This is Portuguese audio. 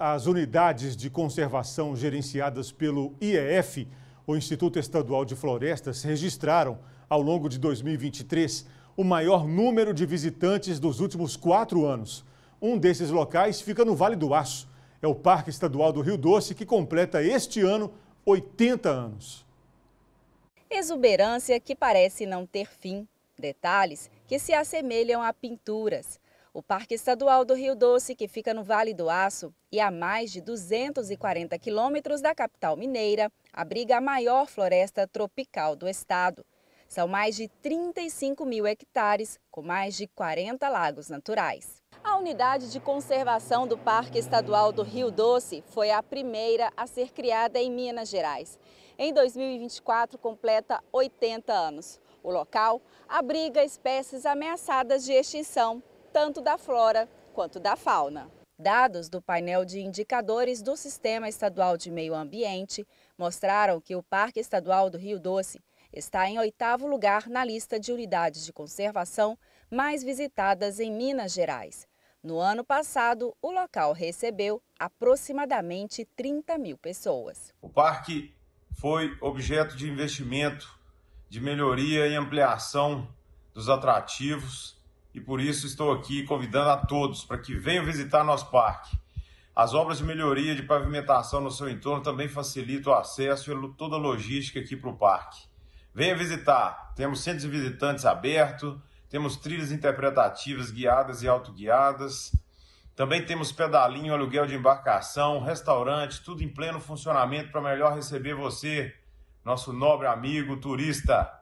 as unidades de conservação gerenciadas pelo IEF, o Instituto Estadual de Florestas, registraram, ao longo de 2023, o maior número de visitantes dos últimos quatro anos. Um desses locais fica no Vale do Aço. É o Parque Estadual do Rio Doce, que completa este ano 80 anos. Exuberância que parece não ter fim. Detalhes que se assemelham a pinturas. O Parque Estadual do Rio Doce, que fica no Vale do Aço e a mais de 240 quilômetros da capital mineira, abriga a maior floresta tropical do estado. São mais de 35 mil hectares, com mais de 40 lagos naturais. A unidade de conservação do Parque Estadual do Rio Doce foi a primeira a ser criada em Minas Gerais. Em 2024, completa 80 anos. O local abriga espécies ameaçadas de extinção tanto da flora quanto da fauna. Dados do painel de indicadores do Sistema Estadual de Meio Ambiente mostraram que o Parque Estadual do Rio Doce está em oitavo lugar na lista de unidades de conservação mais visitadas em Minas Gerais. No ano passado, o local recebeu aproximadamente 30 mil pessoas. O parque foi objeto de investimento, de melhoria e ampliação dos atrativos e por isso estou aqui convidando a todos para que venham visitar nosso parque. As obras de melhoria de pavimentação no seu entorno também facilitam o acesso e toda a logística aqui para o parque. Venha visitar, temos centros de visitantes abertos, temos trilhas interpretativas guiadas e autoguiadas, também temos pedalinho, aluguel de embarcação, restaurante, tudo em pleno funcionamento para melhor receber você, nosso nobre amigo turista.